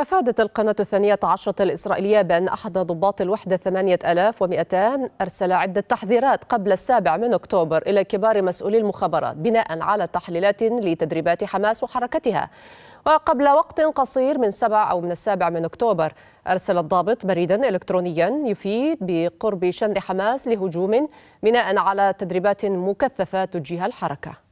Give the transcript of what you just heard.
أفادت القناة الثانية عشرة الإسرائيلية بأن أحد ضباط الوحدة 8200 أرسل عدة تحذيرات قبل السابع من أكتوبر إلى كبار مسؤولي المخابرات بناء على تحليلات لتدريبات حماس وحركتها وقبل وقت قصير من سبع أو من السابع من أكتوبر أرسل الضابط بريدا إلكترونيا يفيد بقرب شن حماس لهجوم بناء على تدريبات مكثفة تجيه الحركة